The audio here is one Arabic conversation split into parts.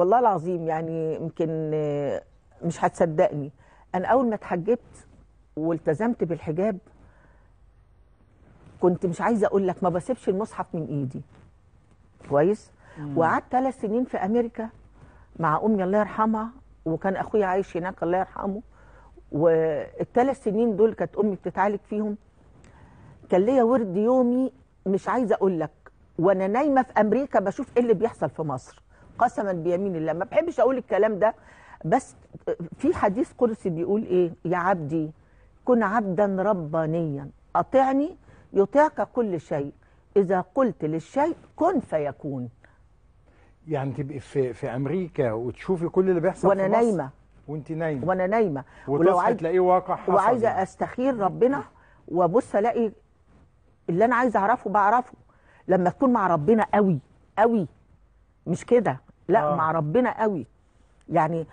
والله العظيم يعني يمكن مش هتصدقني انا اول ما اتحجبت والتزمت بالحجاب كنت مش عايزه اقول لك ما بسيبش المصحف من ايدي كويس وقعدت ثلاث سنين في امريكا مع امي الله يرحمها وكان اخويا عايش هناك الله يرحمه والثلاث سنين دول كانت امي بتتعالج فيهم كان ليا ورد يومي مش عايزه اقول لك وانا نايمه في امريكا بشوف ايه اللي بيحصل في مصر قسما بيمين الله ما بحبش اقول الكلام ده بس في حديث قدسي بيقول ايه يا عبدي كن عبدا ربانيا اطعني يطيعك كل شيء اذا قلت للشيء كن فيكون يعني تبقي في في امريكا وتشوفي كل اللي بيحصل وانا في مصر نايمه وانت نايمه وانا نايمه ولو عايز تلاقيه واقع حصل وعايزه يعني. استخير ربنا وابص الاقي اللي انا عايزه اعرفه بعرفه لما تكون مع ربنا قوي قوي مش كده لا آه. مع ربنا قوي يعني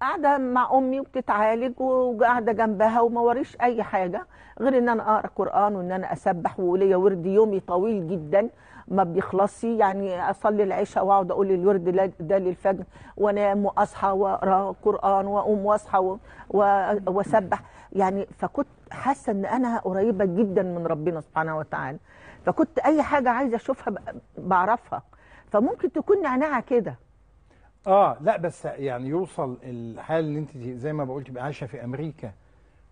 قاعده مع امي وبتتعالج وقاعده جنبها وما وريش اي حاجه غير ان انا اقرا قران وان انا اسبح وليا ورد يومي طويل جدا ما بيخلصش يعني اصلي العشاء واقعد اقول الورد ده للفجر وانام واصحى واقرا قران واقوم واصحى واسبح يعني فكنت حاسه ان انا قريبه جدا من ربنا سبحانه وتعالى فكنت اي حاجه عايزه اشوفها بعرفها فممكن تكون نعناعه كده اه لا بس يعني يوصل الحال اللي انت زي ما بقول تبقى عايشه في امريكا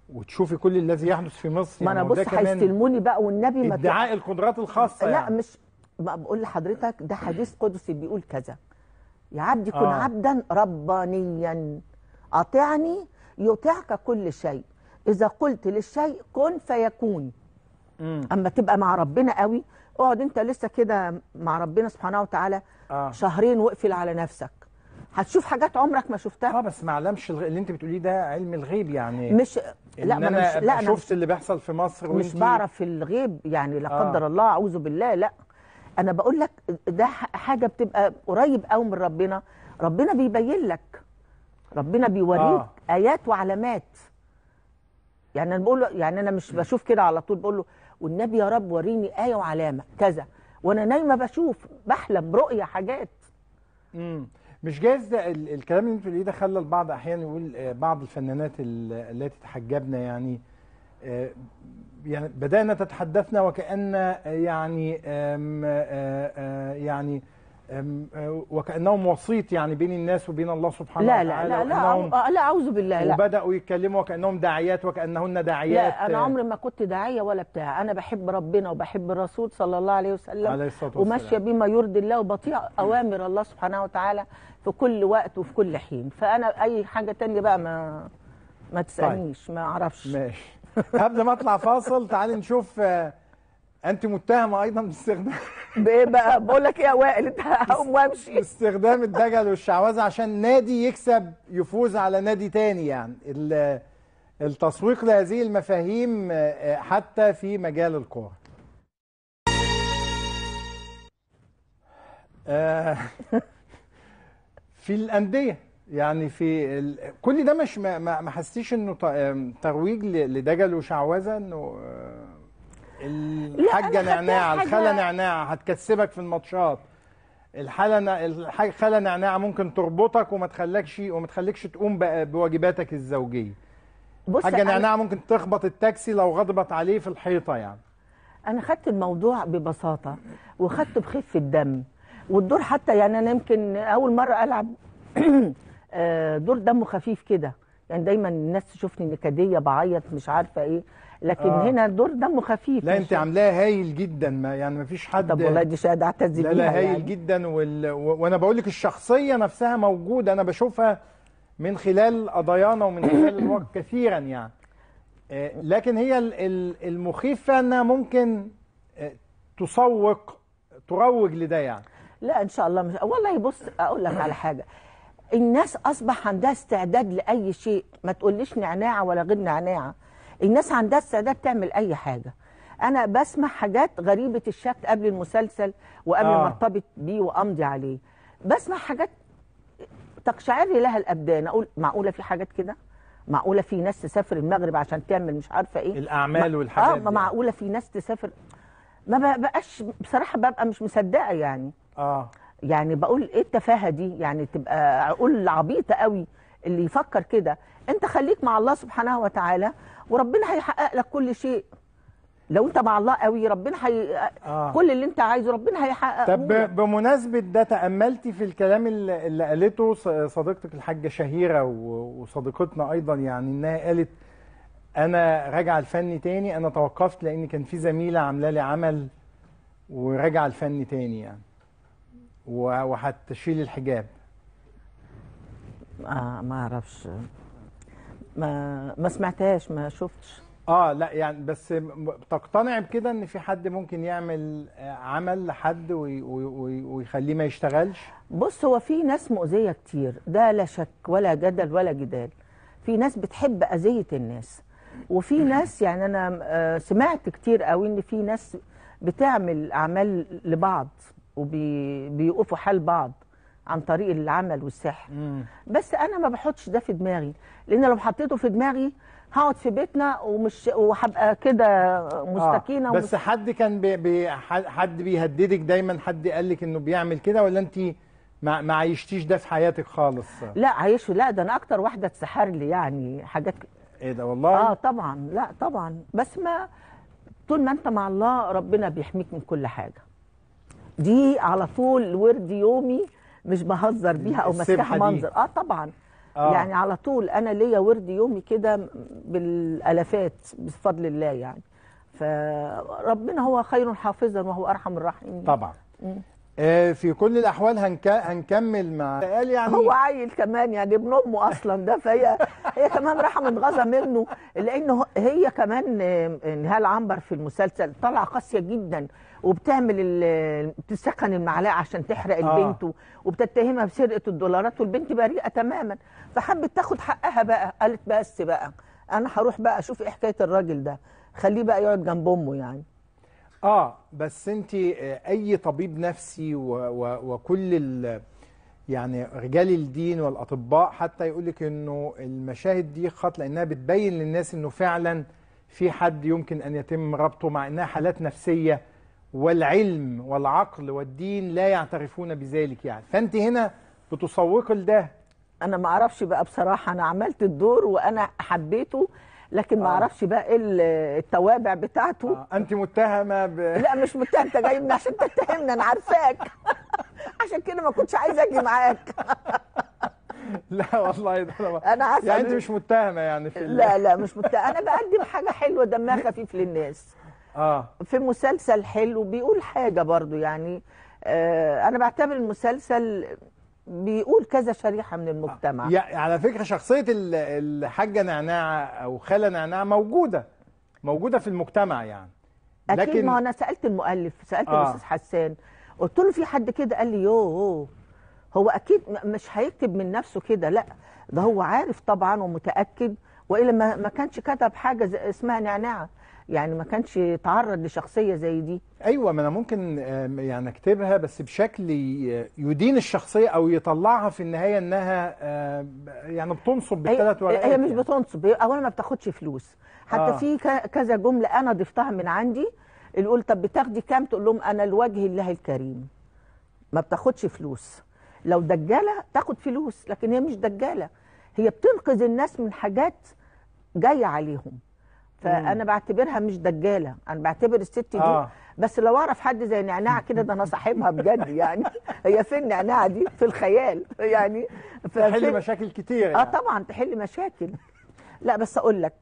وتشوفي كل الذي يحدث في مصر ما انا بص هيستلموني بقى والنبي ما ادعاء القدرات الخاصه لا يعني. مش بقول لحضرتك ده حديث قدسي بيقول كذا يا عبدي كن آه. عبدا ربانيا اطعني يطيعك كل شيء اذا قلت للشيء كن فيكون م. اما تبقى مع ربنا قوي اقعد انت لسه كده مع ربنا سبحانه وتعالى آه. شهرين واقفل على نفسك هتشوف حاجات عمرك ما شفتها اه بس ما اعلمش اللي انت بتقوليه ده علم الغيب يعني مش لا ما انا مش لا أنا شفت اللي بيحصل في مصر مش بعرف الغيب يعني لا قدر آه. الله اعوذ بالله لا انا بقول لك ده حاجه بتبقى قريب قوي من ربنا ربنا بيبين لك ربنا بيوريك آه. ايات وعلامات يعني انا بقول يعني انا مش بشوف كده على طول بقول له والنبي يا رب وريني ايه وعلامه كذا وانا نايمه بشوف بحلم رؤيه حاجات امم مش جايز ده الكلام اللي انت بتقوليه ده خلى البعض احيانا يقول آه، بعض الفنانات التي تحجبنا يعني آه، يعني بدأنا تتحدثنا وكأن آه، يعني يعني أه، وكانهم وسيط يعني بين الناس وبين الله سبحانه لا وتعالى لا لا لا آه، لا اعوذ بالله لا وبداوا يتكلموا وكانهم داعيات وكانهن داعيات لا انا عمري ما كنت داعيه ولا بتاع انا بحب ربنا وبحب الرسول صلى الله عليه وسلم عليه الصلاه والسلام وماشيه بما يرضي الله وبطيع اوامر الله سبحانه وتعالى في كل وقت وفي كل حين فانا اي حاجه تانية بقى ما ما تسالنيش طيب. ما اعرفش ماشي قبل ما اطلع فاصل تعالي نشوف آه، انت متهمه ايضا باستخدام بايه بقى بقول لك ايه يا وائل انت هقوم وامشي باستخدام الدجل والشعوذه عشان نادي يكسب يفوز على نادي تاني يعني التسويق لهذه المفاهيم آه، آه، حتى في مجال الكوره آه، في الانديه يعني في ال... كل ده مش ما, ما حسيتيش انه ترويج لدجل وشعوذه انه الحاجه نعناع الخاله نعناع هتكسبك في الماتشات الحاله الخاله نعناع ممكن تربطك وما تخلكش وما تخليكش تقوم بواجباتك الزوجيه بص حاجه نعناع ممكن تخبط التاكسي لو غضبت عليه في الحيطه يعني انا خدت الموضوع ببساطه وخدته بخفه الدم والدور حتى يعني انا يمكن اول مره العب آه، دور دمه خفيف كده يعني دايما الناس تشوفني نكديه بعيط مش عارفه ايه لكن آه. هنا الدور دمه خفيف لا انت عاملاه هايل جدا ما يعني ما فيش حد طب والله دي شهاده اعتز بيها لا لا هايل يعني. جدا وال... وانا بقول لك الشخصيه نفسها موجوده انا بشوفها من خلال قضايانا ومن خلال الوقت كثيرا يعني آه، لكن هي المخيفه انها ممكن آه، تسوق تروج لده يعني لا ان شاء الله مش والله بص اقول لك على حاجه الناس اصبح عندها استعداد لاي شيء ما تقوليش نعناعه ولا غير نعناعه الناس عندها استعداد تعمل اي حاجه انا بسمع حاجات غريبه الشكل قبل المسلسل وقبل آه. ما ارتبط بيه وامضي عليه بسمع حاجات تقشعر لها الابدان اقول معقوله في حاجات كده معقوله في ناس تسافر المغرب عشان تعمل مش عارفه ايه الاعمال والحاجات اه معقوله في ناس تسافر ما بقاش بصراحه ببقى مش مصدقه يعني اه يعني بقول ايه التفاهه دي يعني تبقى عقول عبيطه قوي اللي يفكر كده انت خليك مع الله سبحانه وتعالى وربنا هيحقق لك كل شيء لو انت مع الله قوي ربنا هي آه. كل اللي انت عايزه ربنا هيحققه طب بمناسبه ده تاملتي في الكلام اللي قالته صديقتك الحاجه شهيره وصديقتنا ايضا يعني انها قالت انا راجعه الفن تاني انا توقفت لان كان في زميله عامله لي عمل وراجعه الفن تاني يعني وهتشيل الحجاب آه ما اعرفش ما ما سمعتهاش ما شفتش اه لا يعني بس تقتنع بكده ان في حد ممكن يعمل آه، عمل لحد ويخليه ما يشتغلش بص هو في ناس مؤذيه كتير ده لا شك ولا جدل ولا جدال في ناس بتحب اذيه الناس وفي ناس يعني انا آه، سمعت كتير قوي ان في ناس بتعمل اعمال لبعض وبيقفوا حال بعض عن طريق العمل والسحر مم. بس انا ما بحطش ده في دماغي لان لو حطيته في دماغي هقعد في بيتنا ومش وهبقى كده مستكينه آه. بس ومس... حد كان بي... بي... حد بيهددك دايما حد قال لك انه بيعمل كده ولا انت ما ما عيشتيش ده في حياتك خالص لا عايش لا ده انا اكتر واحده اتسحر لي يعني حاجات ايه ده والله اه طبعا لا طبعا بس ما طول ما انت مع الله ربنا بيحميك من كل حاجه دي على طول ورد يومي مش بهزر بيها او مسكها منظر اه طبعا آه. يعني على طول انا ليا ورد يومي كده بالالافات بفضل الله يعني فربنا هو خير حافظا وهو ارحم الراحمين طبعا آه، في كل الاحوال هنك... هنكمل مع قال يعني هو عيل كمان يعني ابن امه اصلا ده فهي هي كمان راحه متغاظه منه لانه هي كمان آه، نهال عنبر في المسلسل طالعه قاسيه جدا وبتعمل ال... بتسخن المعلقه عشان تحرق آه. البنت وبتتهمها بسرقه الدولارات والبنت بريئه تماما فحبت تاخد حقها بقى قالت بس بقى انا هروح بقى اشوف ايه حكايه الراجل ده خليه بقى يقعد جنب امه يعني اه بس انت آه، اي طبيب نفسي و و وكل ال يعني رجال الدين والاطباء حتى يقول لك انه المشاهد دي خط لانها بتبين للناس انه فعلا في حد يمكن ان يتم ربطه مع انها حالات نفسيه والعلم والعقل والدين لا يعترفون بذلك يعني فانت هنا بتسوقي لده انا ما اعرفش بقى بصراحه انا عملت الدور وانا حبيته لكن ما آه. اعرفش بقى ايه التوابع بتاعته آه. انت متهمه ب... لا مش متهمه انت جاي عشان تتهمني انا عارفاك عشان كده ما كنتش عايزه اجي معاك لا والله ده انا انا يعني انت مش متهمه يعني في لا لا مش متهمه انا بقدم حاجه حلوه دمها خفيف للناس اه في مسلسل حلو بيقول حاجه برضو يعني آه انا بعتبر المسلسل بيقول كذا شريحة من المجتمع يعني على فكرة شخصية الحاجة نعناع أو خالة نعناع موجودة موجودة في المجتمع يعني أكيد لكن... ما أنا سألت المؤلف سألت آه. الأستاذ حسان قلت له في حد كده قال لي يوه هو أكيد مش هيكتب من نفسه كده لا ده هو عارف طبعا ومتأكد وإلا ما كانش كتب حاجة اسمها نعناعة يعني ما كانش يتعرض لشخصيه زي دي ايوه ما انا ممكن يعني اكتبها بس بشكل يدين الشخصيه او يطلعها في النهايه انها يعني بتنصب بالثلاث ورقات هي مش يعني. بتنصب اولا ما بتاخدش فلوس حتى آه. في كذا جمله انا ضفتها من عندي يقول طب بتاخدي كام تقول لهم انا لوجه الله الكريم ما بتاخدش فلوس لو دجاله تاخد فلوس لكن هي مش دجاله هي بتنقذ الناس من حاجات جايه عليهم فانا بعتبرها مش دجاله انا بعتبر الست دي آه. بس لو اعرف حد زي نعناع كده ده انا صاحبها بجد يعني هي فين نعناع دي في الخيال يعني تحل مشاكل كتير آه يعني. اه طبعا تحل مشاكل لا بس اقول لك